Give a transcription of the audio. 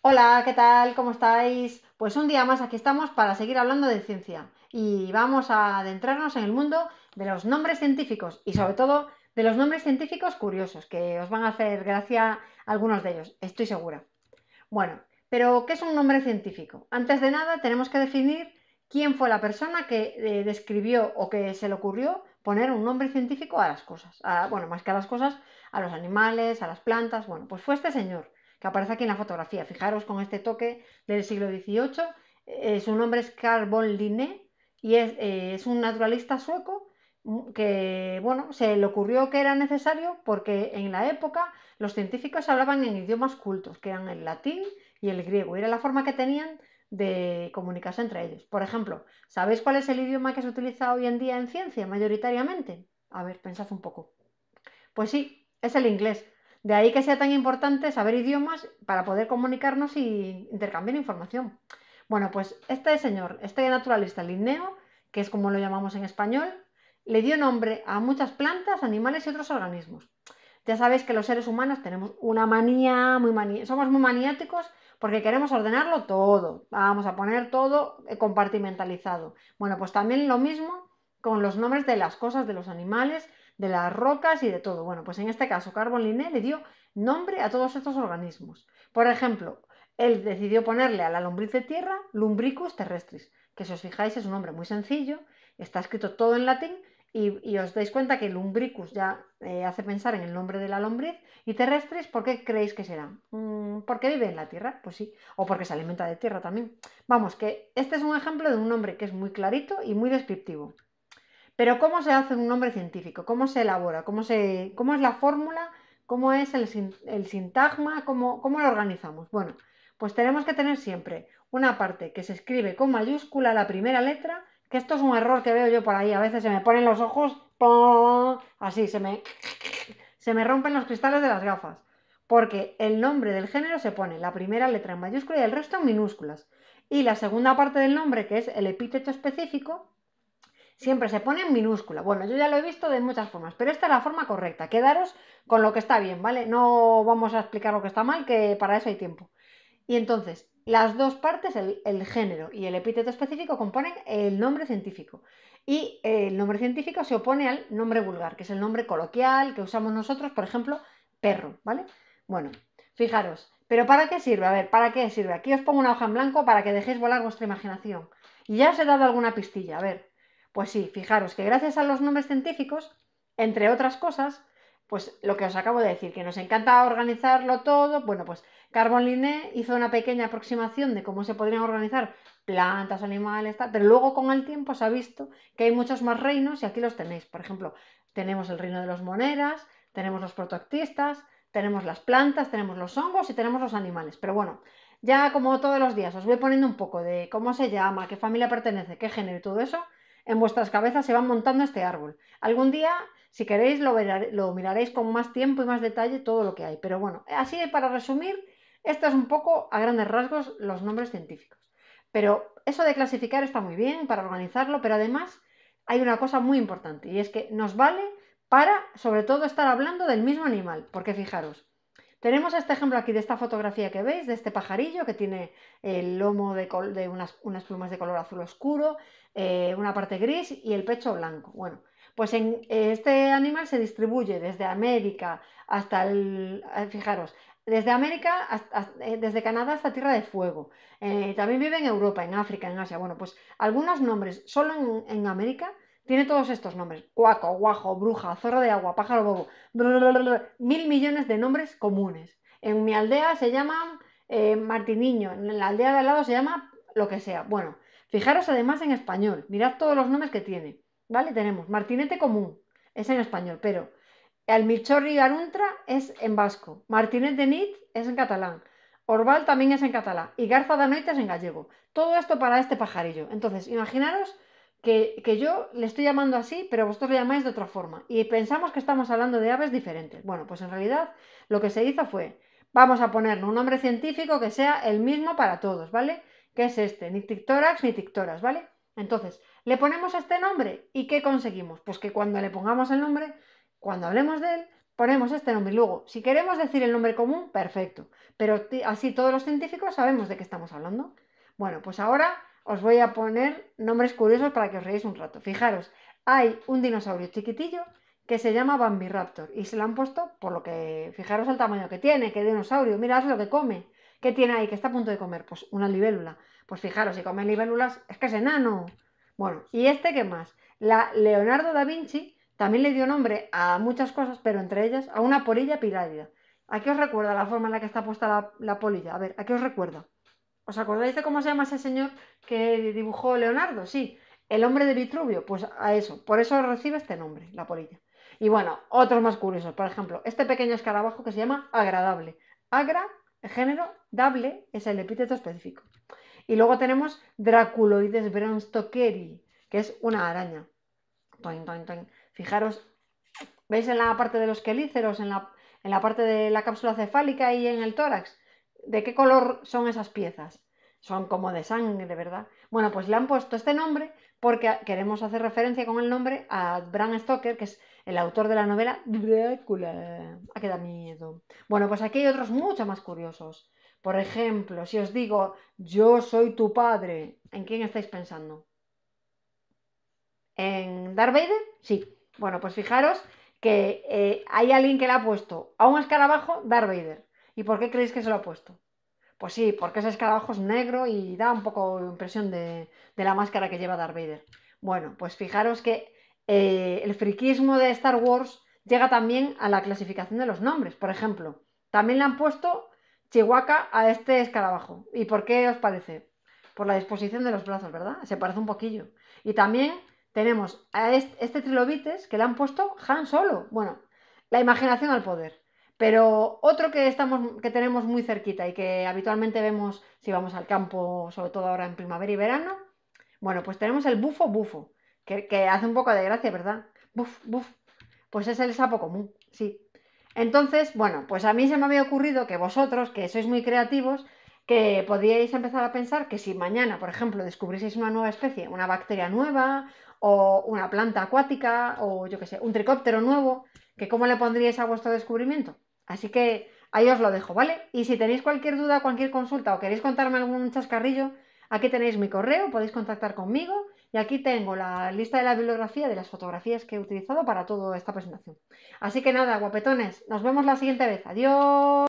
Hola, ¿qué tal? ¿Cómo estáis? Pues un día más aquí estamos para seguir hablando de ciencia y vamos a adentrarnos en el mundo de los nombres científicos y sobre todo de los nombres científicos curiosos, que os van a hacer gracia algunos de ellos, estoy segura. Bueno, pero ¿qué es un nombre científico? Antes de nada tenemos que definir quién fue la persona que eh, describió o que se le ocurrió poner un nombre científico a las cosas, bueno, más que a las cosas, a los animales, a las plantas, bueno, pues fue este señor que aparece aquí en la fotografía. Fijaros con este toque del siglo XVIII. Eh, su nombre es Carl von Linné y es, eh, un naturalista sueco mm, que, bueno, se le ocurrió que era necesario porque en la época los científicos hablaban en idiomas cultos, que eran el latín y el griego. era la forma que tenían de comunicarse entre ellos. Por ejemplo, ¿sabéis cuál es el idioma que se utiliza hoy en día en ciencia mayoritariamente? A ver, pensad un poco. Pues sí, es el inglés, de ahí que sea tan importante saber idiomas para poder comunicarnos y intercambiar información. Bueno, pues este señor, este naturalista Linneo, que es como lo llamamos en español, le dio nombre a muchas plantas, animales y otros organismos. Ya sabéis que los seres humanos tenemos una manía, manía, somos muy maniáticos porque queremos ordenarlo todo. Vamos a poner todo compartimentalizado. Bueno, pues también lo mismo con los nombres de las cosas, de los animales de las rocas y de todo. Bueno, pues en este caso Carbon le dio nombre a todos estos organismos. Por ejemplo, él decidió ponerle a la lombriz de tierra Lumbricus terrestris, que si os fijáis es un nombre muy sencillo, está escrito todo en latín y, os dais cuenta que Lumbricus ya eh, hace pensar en el nombre de la lombriz y terrestris, ¿por qué creéis que será? Mm, ¿Porque vive en la tierra? Pues sí, o porque se alimenta de tierra también. Vamos, que este es un ejemplo de un nombre que es muy clarito y muy descriptivo. Pero ¿cómo se hace un nombre científico? ¿Cómo se elabora? ¿Cómo, es la fórmula? ¿Cómo es el, sintagma? ¿Cómo, lo organizamos? Bueno, pues tenemos que tener siempre una parte que se escribe con mayúscula la primera letra, que esto es un error que veo yo por ahí, a veces se me ponen los ojos así, se me, se me rompen los cristales de las gafas, porque el nombre del género se pone la primera letra en mayúscula y el resto en minúsculas. Y la segunda parte del nombre, que es el epíteto específico, siempre se pone en minúscula. Bueno, yo ya lo he visto de muchas formas, pero esta es la forma correcta. Quedaros con lo que está bien, ¿vale? No vamos a explicar lo que está mal, que para eso hay tiempo. Y entonces, las dos partes, el, género y el epíteto específico, componen el nombre científico. Y eh, el nombre científico se opone al nombre vulgar, que es el nombre coloquial que usamos nosotros, por ejemplo, perro, ¿vale? Bueno, fijaros, ¿pero para qué sirve? A ver, ¿para qué sirve? Aquí os pongo una hoja en blanco para que dejéis volar vuestra imaginación. Y ya os he dado alguna pistilla, a ver. Pues sí, fijaros que gracias a los nombres científicos, entre otras cosas, pues lo que os acabo de decir, que nos encanta organizarlo todo, bueno, pues Carbon Linné hizo una pequeña aproximación de cómo se podrían organizar plantas, animales, tal, pero luego con el tiempo se ha visto que hay muchos más reinos y aquí los tenéis. Por ejemplo, tenemos el reino de los moneras, tenemos los protoactistas, tenemos las plantas, tenemos los hongos y tenemos los animales. Pero bueno, ya como todos los días os voy poniendo un poco de cómo se llama, qué familia pertenece, qué género y todo eso en vuestras cabezas se va montando este árbol. Algún día, si queréis, lo, lo miraréis con más tiempo y más detalle todo lo que hay. Pero bueno, así para resumir, esto es un poco a grandes rasgos los nombres científicos. Pero eso de clasificar está muy bien para organizarlo, pero además hay una cosa muy importante y es que nos vale para, sobre todo, estar hablando del mismo animal. Porque fijaros, tenemos este ejemplo aquí de esta fotografía que veis, de este pajarillo que tiene el lomo de, unas, plumas de color azul oscuro, eh, una parte gris y el pecho blanco. Bueno, pues en, este animal se distribuye desde América hasta el, eh, fijaros, desde América, eh, desde Canadá hasta Tierra de Fuego. también vive en Europa, en África, en Asia. Bueno, pues algunos nombres solo en América tiene todos estos nombres. Cuaco, guajo, bruja, zorro de agua, pájaro bobo. mil millones de nombres comunes. En mi aldea se llama eh, Martiniño, en la aldea de al lado se llama lo que sea. Bueno, fijaros además en español. Mirad todos los nombres que tiene. ¿Vale? Tenemos Martinete común, es en español, pero El y Aruntra es en vasco. Martinete de Nit es en catalán. Orval también es en catalán. Y Garza da es en gallego. Todo esto para este pajarillo. Entonces, imaginaros que, yo le estoy llamando así, pero vosotros le llamáis de otra forma. Y pensamos que estamos hablando de aves diferentes. Bueno, pues en realidad lo que se hizo fue, vamos a ponerle un nombre científico que sea el mismo para todos, ¿vale? Que es este, ni tictórax, ni tictoras, ¿vale? Entonces, le ponemos este nombre y ¿qué conseguimos? Pues que cuando le pongamos el nombre, cuando hablemos de él, ponemos este nombre. Y luego, si queremos decir el nombre común, perfecto. Pero así todos los científicos sabemos de qué estamos hablando. Bueno, pues ahora os voy a poner nombres curiosos para que os reáis un rato. Fijaros, hay un dinosaurio chiquitillo que se llama Bambiraptor y se lo han puesto por lo que, fijaros el tamaño que tiene, qué dinosaurio, mirad lo que come, qué tiene ahí, qué está a punto de comer, pues una libélula. Pues fijaros, si come libélulas es que es enano. Bueno, ¿y este qué más? La Leonardo da Vinci también le dio nombre a muchas cosas, pero entre ellas a una polilla pirálida. ¿A qué os recuerda la forma en la que está puesta la, la polilla? A ver, ¿a qué os recuerda? ¿Os acordáis de cómo se llama ese señor que dibujó Leonardo? Sí, el hombre de Vitruvio, pues a eso, por eso recibe este nombre, la polilla. Y bueno, otros más curiosos, por ejemplo, este pequeño escarabajo que se llama agradable. Agra, género, dable es el epíteto específico. Y luego tenemos Draculoides brownstockeri, que es una araña. Toin, toin, toin. Fijaros, ¿veis en la parte de los quelíceros, en la parte de la cápsula cefálica y en el tórax? ¿de qué color son esas piezas? Son como de sangre, ¿verdad? Bueno, pues le han puesto este nombre porque queremos hacer referencia con el nombre a Bram Stoker, que es el autor de la novela Drácula. ¿A ah, qué da miedo? Bueno, pues aquí hay otros mucho más curiosos. Por ejemplo, si os digo, yo soy tu padre, ¿en quién estáis pensando? ¿En Darth Vader? Sí. Bueno, pues fijaros que eh, hay alguien que le ha puesto a un escarabajo Darth Vader. ¿Y por qué creéis que se lo ha puesto? Pues sí, porque ese escarabajo es negro y da un poco impresión de, la máscara que lleva Darth Vader. Bueno, pues fijaros que eh, el friquismo de Star Wars llega también a la clasificación de los nombres. Por ejemplo, también le han puesto Chihuahua a este escarabajo. ¿Y por qué os parece? Por la disposición de los brazos, ¿verdad? Se parece un poquillo. Y también tenemos a este trilobites que le han puesto Han Solo. Bueno, la imaginación al poder. Pero otro que, estamos, que tenemos muy cerquita y que habitualmente vemos si vamos al campo, sobre todo ahora en primavera y verano, bueno, pues tenemos el bufo bufo, que, hace un poco de gracia, ¿verdad? Buf, buf. Pues es el sapo común, sí. Entonces, bueno, pues a mí se me había ocurrido que vosotros, que sois muy creativos, que podíais empezar a pensar que si mañana, por ejemplo, descubrieseis una nueva especie, una bacteria nueva, o una planta acuática, o yo qué sé, un tricóptero nuevo, que cómo le pondríais a vuestro descubrimiento. Así que ahí os lo dejo, ¿vale? Y si tenéis cualquier duda, cualquier consulta o queréis contarme algún chascarrillo, aquí tenéis mi correo, podéis contactar conmigo y aquí tengo la lista de la bibliografía de las fotografías que he utilizado para toda esta presentación. Así que nada, guapetones, nos vemos la siguiente vez. Adiós.